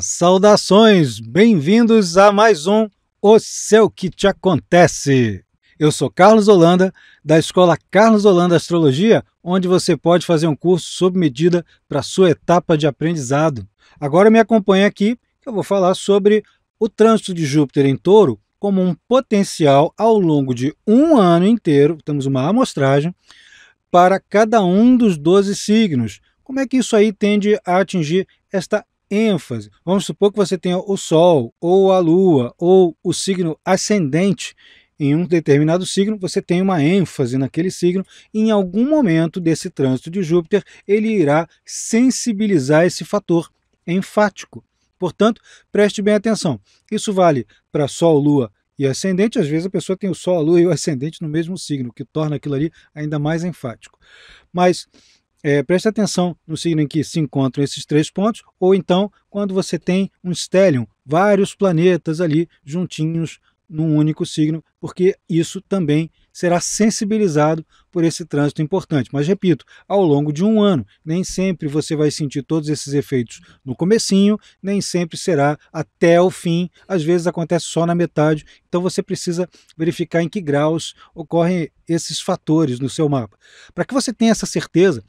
saudações! Bem-vindos a mais um O Céu Que Te Acontece. Eu sou Carlos Holanda, da Escola Carlos Holanda Astrologia, onde você pode fazer um curso sob medida para sua etapa de aprendizado. Agora me acompanhe aqui, que eu vou falar sobre o trânsito de Júpiter em Touro como um potencial ao longo de um ano inteiro, temos uma amostragem, para cada um dos 12 signos. Como é que isso aí tende a atingir esta ênfase. Vamos supor que você tenha o Sol, ou a Lua, ou o signo ascendente em um determinado signo, você tem uma ênfase naquele signo, em algum momento desse trânsito de Júpiter, ele irá sensibilizar esse fator enfático. Portanto, preste bem atenção. Isso vale para Sol, Lua e ascendente. Às vezes a pessoa tem o Sol, a Lua e o ascendente no mesmo signo, que torna aquilo ali ainda mais enfático. Mas é, preste atenção no signo em que se encontram esses três pontos, ou então quando você tem um stellium, vários planetas ali juntinhos num único signo, porque isso também será sensibilizado por esse trânsito importante. Mas repito, ao longo de um ano, nem sempre você vai sentir todos esses efeitos no comecinho, nem sempre será até o fim, às vezes acontece só na metade, então você precisa verificar em que graus ocorrem esses fatores no seu mapa. Para que você tenha essa certeza,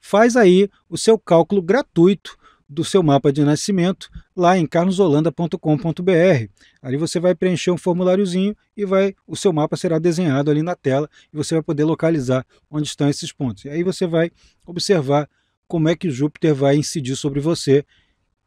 faz aí o seu cálculo gratuito do seu mapa de nascimento lá em carlosolanda.com.br. Ali você vai preencher um formuláriozinho e vai o seu mapa será desenhado ali na tela e você vai poder localizar onde estão esses pontos. E aí você vai observar como é que Júpiter vai incidir sobre você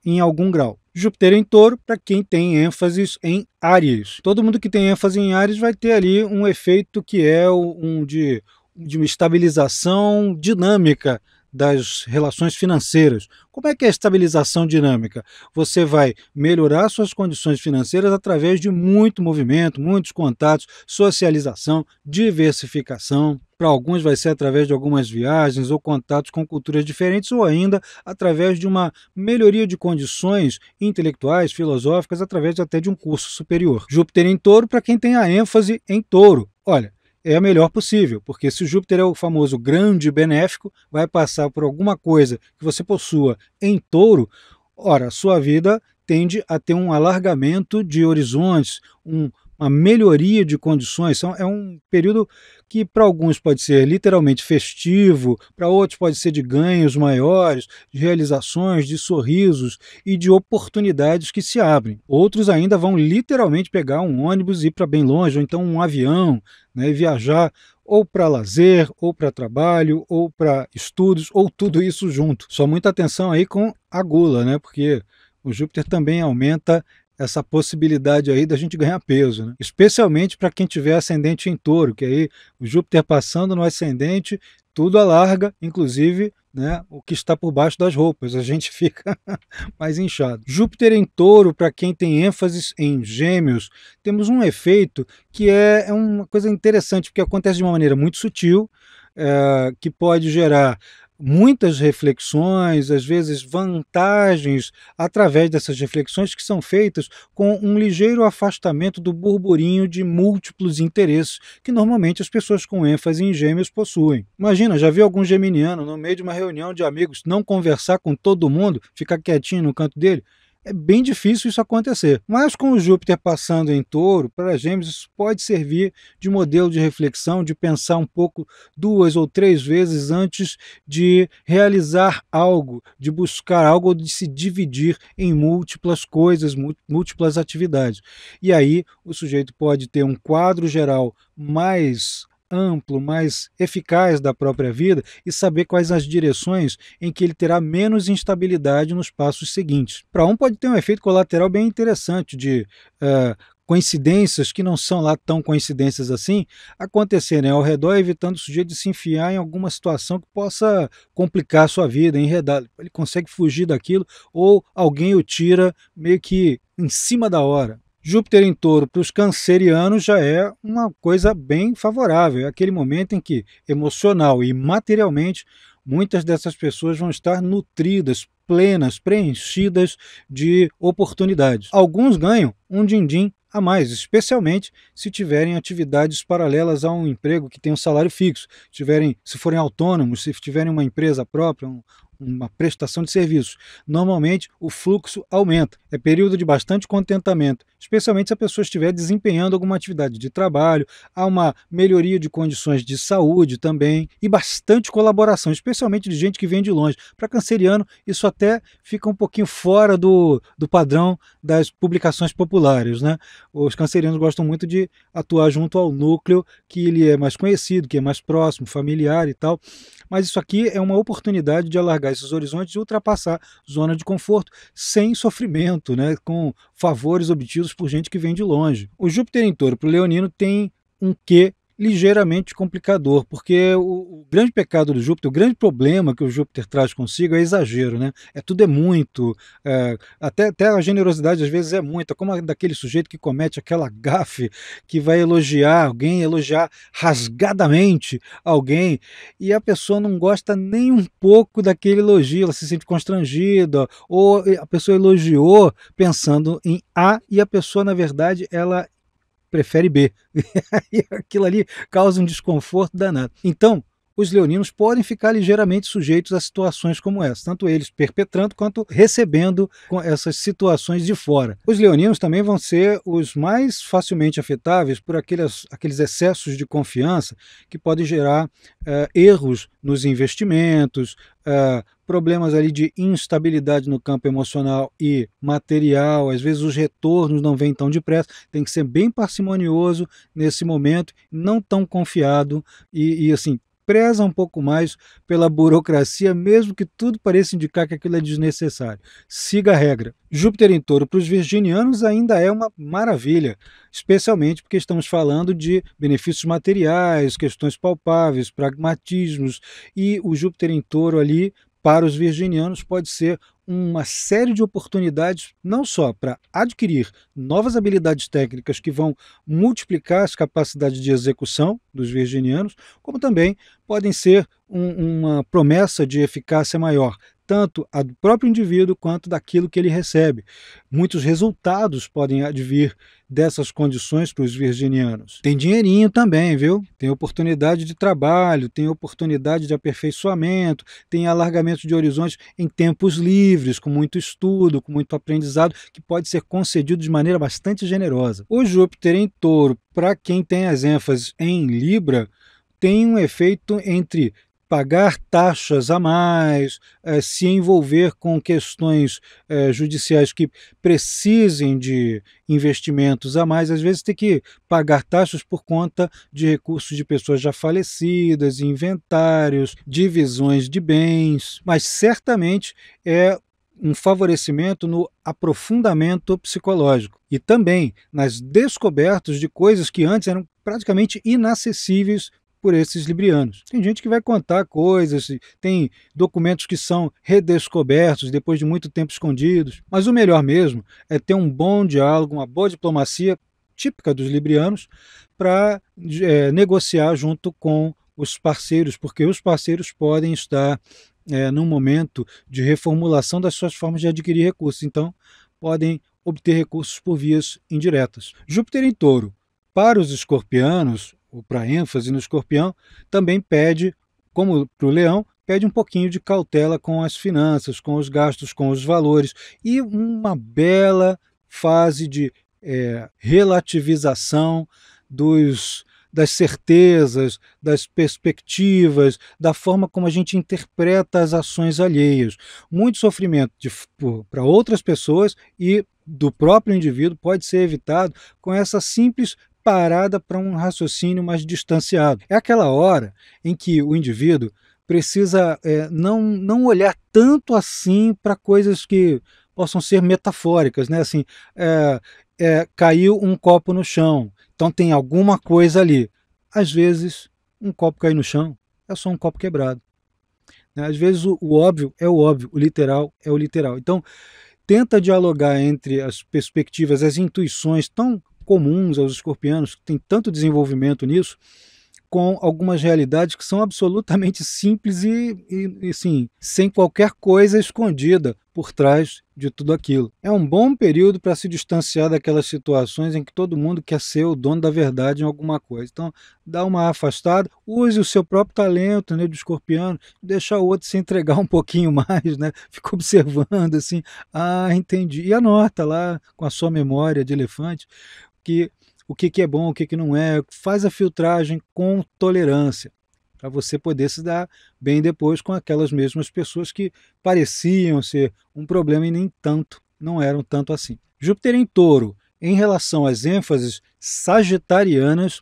em algum grau. Júpiter é em touro para quem tem ênfase em Áries. Todo mundo que tem ênfase em Áries vai ter ali um efeito que é um de, de uma estabilização dinâmica das relações financeiras. Como é que é a estabilização dinâmica? Você vai melhorar suas condições financeiras através de muito movimento, muitos contatos, socialização, diversificação. Para alguns vai ser através de algumas viagens ou contatos com culturas diferentes ou ainda através de uma melhoria de condições intelectuais, filosóficas, através até de um curso superior. Júpiter em touro para quem tem a ênfase em touro. Olha, é a melhor possível, porque se Júpiter é o famoso grande benéfico, vai passar por alguma coisa que você possua em touro, ora, sua vida tende a ter um alargamento de horizontes, um uma melhoria de condições. São, é um período que para alguns pode ser literalmente festivo, para outros pode ser de ganhos maiores, de realizações, de sorrisos e de oportunidades que se abrem. Outros ainda vão literalmente pegar um ônibus e ir para bem longe, ou então um avião, né, e viajar ou para lazer, ou para trabalho, ou para estudos, ou tudo isso junto. Só muita atenção aí com a gula, né? Porque o Júpiter também aumenta essa possibilidade aí da gente ganhar peso, né? especialmente para quem tiver ascendente em touro, que aí o Júpiter passando no ascendente, tudo alarga, inclusive né, o que está por baixo das roupas, a gente fica mais inchado. Júpiter em touro, para quem tem ênfase em gêmeos, temos um efeito que é, é uma coisa interessante, porque acontece de uma maneira muito sutil, é, que pode gerar muitas reflexões, às vezes vantagens, através dessas reflexões que são feitas com um ligeiro afastamento do burburinho de múltiplos interesses que normalmente as pessoas com ênfase em gêmeos possuem. Imagina, já vi algum geminiano no meio de uma reunião de amigos não conversar com todo mundo, ficar quietinho no canto dele? é bem difícil isso acontecer. Mas com o Júpiter passando em touro, para Gêmeos isso pode servir de modelo de reflexão, de pensar um pouco duas ou três vezes antes de realizar algo, de buscar algo ou de se dividir em múltiplas coisas, múltiplas atividades. E aí o sujeito pode ter um quadro geral mais amplo, mais eficaz da própria vida e saber quais as direções em que ele terá menos instabilidade nos passos seguintes. Para um, pode ter um efeito colateral bem interessante de. Uh, coincidências que não são lá tão coincidências assim acontecerem né? ao redor, evitando o sujeito de se enfiar em alguma situação que possa complicar a sua vida, enredar. Ele consegue fugir daquilo ou alguém o tira meio que em cima da hora. Júpiter em touro para os cancerianos já é uma coisa bem favorável. É aquele momento em que, emocional e materialmente, muitas dessas pessoas vão estar nutridas, plenas, preenchidas de oportunidades. Alguns ganham um din-din a mais, especialmente se tiverem atividades paralelas a um emprego que tem um salário fixo, tiverem, se forem autônomos, se tiverem uma empresa própria, um, uma prestação de serviço. Normalmente, o fluxo aumenta. É período de bastante contentamento, especialmente se a pessoa estiver desempenhando alguma atividade de trabalho, há uma melhoria de condições de saúde também e bastante colaboração, especialmente de gente que vem de longe. Para canceriano, isso até fica um pouquinho fora do, do padrão das publicações populares. Né? Os cancerianos gostam muito de atuar junto ao núcleo, que ele é mais conhecido, que é mais próximo, familiar e tal. Mas isso aqui é uma oportunidade de alargar esses horizontes e ultrapassar zona de conforto sem sofrimento, né? com favores obtidos por gente que vem de longe. O Júpiter em touro para o leonino tem um quê ligeiramente complicador, porque o, o, grande pecado do Júpiter, o grande problema que o Júpiter traz consigo é exagero, né? É tudo é muito, é, até, até a generosidade às vezes é muita, é como a daquele sujeito que comete aquela gafe, que vai elogiar alguém, elogiar rasgadamente alguém, e a pessoa não gosta nem um pouco daquele elogio, ela se sente constrangida, ou a pessoa elogiou pensando em A e a pessoa, na verdade, ela prefere B. e aquilo ali causa um desconforto danado. Então, os leoninos podem ficar ligeiramente sujeitos a situações como essa, tanto eles perpetrando quanto recebendo essas situações de fora. Os leoninos também vão ser os mais facilmente afetáveis por aqueles, aqueles excessos de confiança que podem gerar eh, erros nos investimentos, eh, problemas ali de instabilidade no campo emocional e material, às vezes os retornos não vêm tão depressa, tem que ser bem parcimonioso nesse momento, não tão confiado e, e assim, preza um pouco mais pela burocracia, mesmo que tudo pareça indicar que aquilo é desnecessário. Siga a regra. Júpiter em touro para os virginianos ainda é uma maravilha, especialmente porque estamos falando de benefícios materiais, questões palpáveis, pragmatismos, e o Júpiter em touro ali para os virginianos pode ser uma série de oportunidades, não só para adquirir novas habilidades técnicas que vão multiplicar as capacidades de execução dos virginianos, como também podem ser um, uma promessa de eficácia maior, tanto a do próprio indivíduo quanto daquilo que ele recebe. Muitos resultados podem advir dessas condições para os virginianos. Tem dinheirinho também, viu? Tem oportunidade de trabalho, tem oportunidade de aperfeiçoamento, tem alargamento de horizontes em tempos livres, com muito estudo, com muito aprendizado, que pode ser concedido de maneira bastante generosa. O Júpiter em touro, para quem tem as ênfases em Libra, tem um efeito entre pagar taxas a mais, eh, se envolver com questões eh, judiciais que precisem de investimentos a mais, às vezes tem que pagar taxas por conta de recursos de pessoas já falecidas, inventários, divisões de bens, mas certamente é um favorecimento no aprofundamento psicológico e também nas descobertas de coisas que antes eram praticamente inacessíveis por esses librianos. Tem gente que vai contar coisas, tem documentos que são redescobertos depois de muito tempo escondidos, mas o melhor mesmo é ter um bom diálogo, uma boa diplomacia típica dos librianos para é, negociar junto com os parceiros, porque os parceiros podem estar é, num momento de reformulação das suas formas de adquirir recursos, então podem obter recursos por vias indiretas. Júpiter em touro. Para os escorpianos, para ênfase no escorpião, também pede, como para o leão, pede um pouquinho de cautela com as finanças, com os gastos, com os valores e uma bela fase de é, relativização dos das certezas, das perspectivas, da forma como a gente interpreta as ações alheias. Muito sofrimento para outras pessoas e do próprio indivíduo pode ser evitado com essa simples parada para um raciocínio mais distanciado. É aquela hora em que o indivíduo precisa é, não, não olhar tanto assim para coisas que possam ser metafóricas, né? Assim, é, é, caiu um copo no chão, então tem alguma coisa ali. Às vezes, um copo cair no chão é só um copo quebrado. Né? Às vezes, o, o óbvio é o óbvio, o literal é o literal. Então, tenta dialogar entre as perspectivas, as intuições tão comuns aos escorpianos, que tem tanto desenvolvimento nisso, com algumas realidades que são absolutamente simples e, e, e sim, sem qualquer coisa escondida por trás de tudo aquilo. É um bom período para se distanciar daquelas situações em que todo mundo quer ser o dono da verdade em alguma coisa. Então, dá uma afastada, use o seu próprio talento né, de escorpião, deixa o outro se entregar um pouquinho mais, né? Fica observando assim, ah, entendi. E anota lá com a sua memória de elefante que o que, que é bom, o que, que não é, faz a filtragem com tolerância para você poder se dar bem depois com aquelas mesmas pessoas que pareciam ser um problema e nem tanto, não eram tanto assim. Júpiter em touro, em relação às ênfases sagitarianas,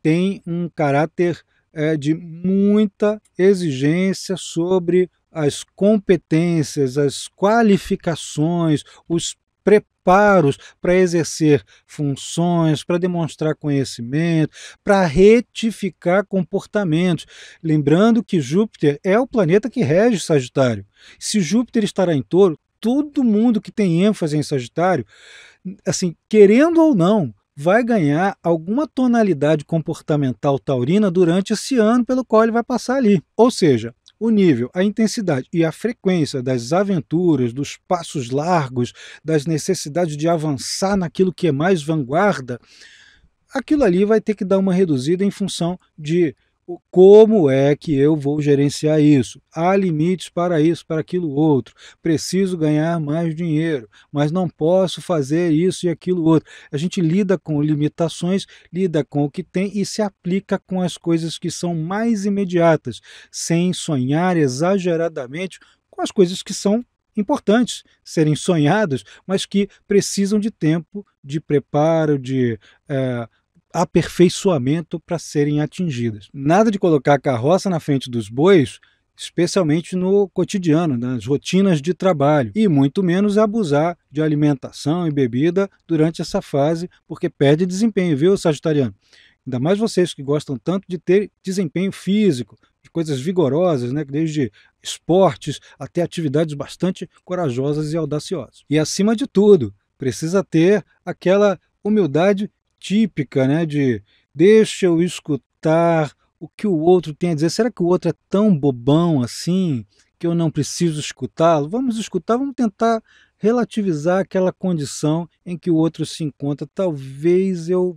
tem um caráter é, de muita exigência sobre as competências, as qualificações, os preparos para exercer funções, para demonstrar conhecimento, para retificar comportamentos. Lembrando que Júpiter é o planeta que rege Sagitário. Se Júpiter estará em touro, todo mundo que tem ênfase em Sagitário, assim, querendo ou não, vai ganhar alguma tonalidade comportamental taurina durante esse ano pelo qual ele vai passar ali. Ou seja, o nível, a intensidade e a frequência das aventuras, dos passos largos, das necessidades de avançar naquilo que é mais vanguarda, aquilo ali vai ter que dar uma reduzida em função de como é que eu vou gerenciar isso? Há limites para isso, para aquilo outro. Preciso ganhar mais dinheiro, mas não posso fazer isso e aquilo outro. A gente lida com limitações, lida com o que tem e se aplica com as coisas que são mais imediatas, sem sonhar exageradamente com as coisas que são importantes serem sonhadas, mas que precisam de tempo, de preparo, de. É, aperfeiçoamento para serem atingidas. Nada de colocar a carroça na frente dos bois, especialmente no cotidiano, nas rotinas de trabalho, e muito menos abusar de alimentação e bebida durante essa fase, porque perde desempenho, viu, Sagitariano? Ainda mais vocês que gostam tanto de ter desempenho físico, de coisas vigorosas, né? desde esportes até atividades bastante corajosas e audaciosas. E acima de tudo, precisa ter aquela humildade típica, né? De deixa eu escutar o que o outro tem a dizer. Será que o outro é tão bobão assim que eu não preciso escutá-lo? Vamos escutar, vamos tentar relativizar aquela condição em que o outro se encontra. Talvez eu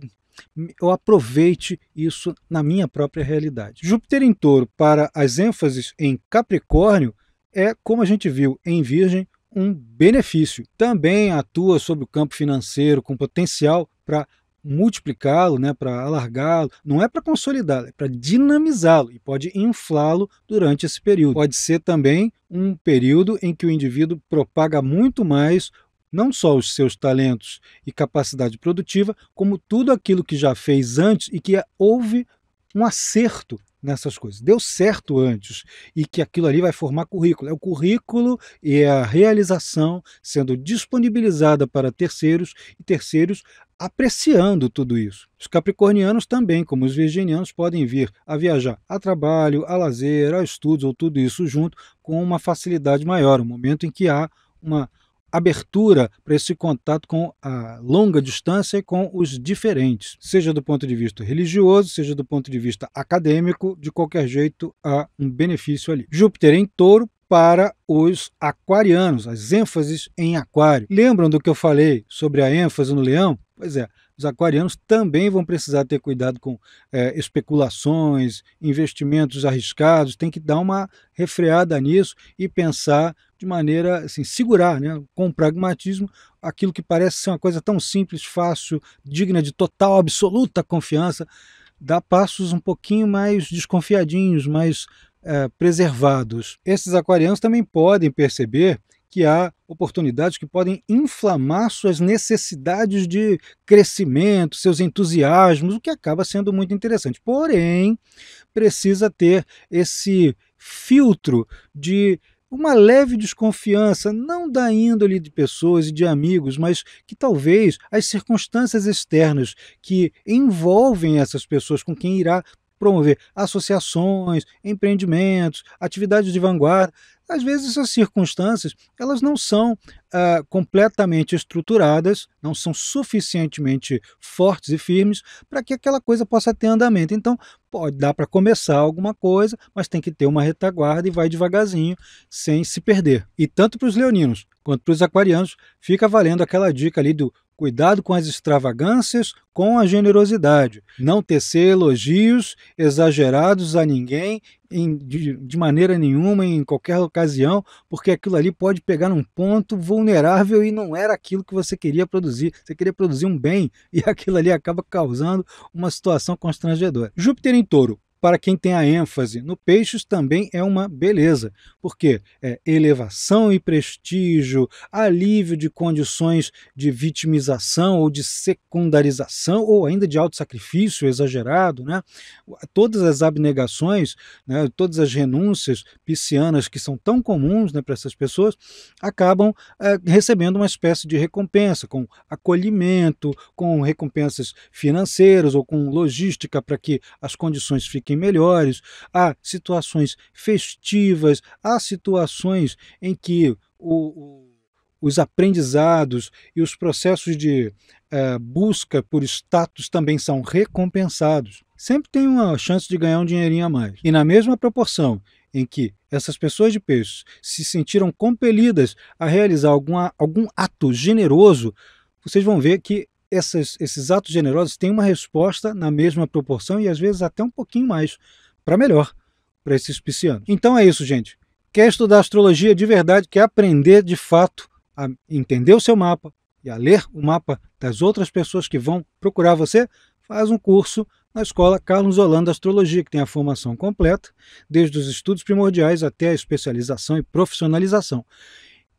eu aproveite isso na minha própria realidade. Júpiter em touro, para as ênfases em Capricórnio, é, como a gente viu em Virgem, um benefício. Também atua sobre o campo financeiro com potencial para multiplicá-lo, né, para alargá-lo, não é para consolidá-lo, é para dinamizá-lo e pode inflá-lo durante esse período. Pode ser também um período em que o indivíduo propaga muito mais não só os seus talentos e capacidade produtiva, como tudo aquilo que já fez antes e que é, houve um acerto nessas coisas. Deu certo antes e que aquilo ali vai formar currículo. É o currículo e é a realização sendo disponibilizada para terceiros e terceiros apreciando tudo isso. Os capricornianos também, como os virginianos, podem vir a viajar a trabalho, a lazer, a estudos ou tudo isso junto com uma facilidade maior, um momento em que há uma abertura para esse contato com a longa distância e com os diferentes, seja do ponto de vista religioso, seja do ponto de vista acadêmico, de qualquer jeito há um benefício ali. Júpiter em touro para os aquarianos, as ênfases em aquário. Lembram do que eu falei sobre a ênfase no leão? Pois é, os aquarianos também vão precisar ter cuidado com é, especulações, investimentos arriscados, tem que dar uma refreada nisso e pensar de maneira, assim, segurar, né, com pragmatismo, aquilo que parece ser uma coisa tão simples, fácil, digna de total, absoluta confiança, dar passos um pouquinho mais desconfiadinhos, mais é, preservados. Esses aquarianos também podem perceber que há oportunidades que podem inflamar suas necessidades de crescimento, seus entusiasmos, o que acaba sendo muito interessante. Porém, precisa ter esse filtro de uma leve desconfiança, não da índole de pessoas e de amigos, mas que talvez as circunstâncias externas que envolvem essas pessoas com quem irá promover associações, empreendimentos, atividades de vanguarda. Às vezes essas circunstâncias elas não são uh, completamente estruturadas, não são suficientemente fortes e firmes para que aquela coisa possa ter andamento. Então pode dar para começar alguma coisa, mas tem que ter uma retaguarda e vai devagarzinho sem se perder. E tanto para os leoninos quanto para os aquarianos fica valendo aquela dica ali do Cuidado com as extravagâncias, com a generosidade. Não tecer elogios exagerados a ninguém em, de, de, maneira nenhuma, em qualquer ocasião, porque aquilo ali pode pegar num ponto vulnerável e não era aquilo que você queria produzir. Você queria produzir um bem e aquilo ali acaba causando uma situação constrangedora. Júpiter em touro para quem tem a ênfase no peixes também é uma beleza, porque é elevação e prestígio, alívio de condições de vitimização ou de secundarização ou ainda de alto sacrifício exagerado, né? Todas as abnegações, né, todas as renúncias piscianas que são tão comuns né, para essas pessoas, acabam é, recebendo uma espécie de recompensa, com acolhimento, com recompensas financeiras ou com logística para que as condições fiquem pouquinho melhores, há situações festivas, há situações em que o, os aprendizados e os processos de é, busca por status também são recompensados. Sempre tem uma chance de ganhar um dinheirinho a mais. E na mesma proporção em que essas pessoas de peixes se sentiram compelidas a realizar alguma, algum ato generoso, vocês vão ver que essas, esses atos generosos têm uma resposta na mesma proporção e às vezes até um pouquinho mais, para melhor, para esses piscianos. Então é isso, gente. Quer estudar astrologia de verdade, quer aprender de fato a entender o seu mapa e a ler o mapa das outras pessoas que vão procurar você, faz um curso na escola Carlos Holanda Astrologia, que tem a formação completa, desde os estudos primordiais até a especialização e profissionalização.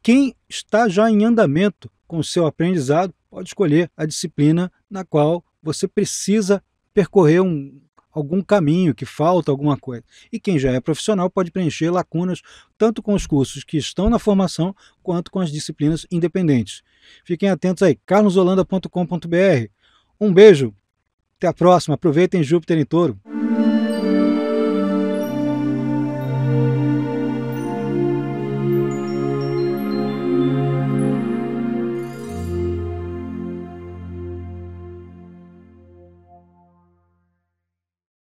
Quem está já em andamento com o seu aprendizado pode escolher a disciplina na qual você precisa percorrer um, algum caminho, que falta alguma coisa. E quem já é profissional pode preencher lacunas tanto com os cursos que estão na formação quanto com as disciplinas independentes. Fiquem atentos aí, carlosolanda.com.br. Um beijo, até a próxima, aproveitem Júpiter em Touro.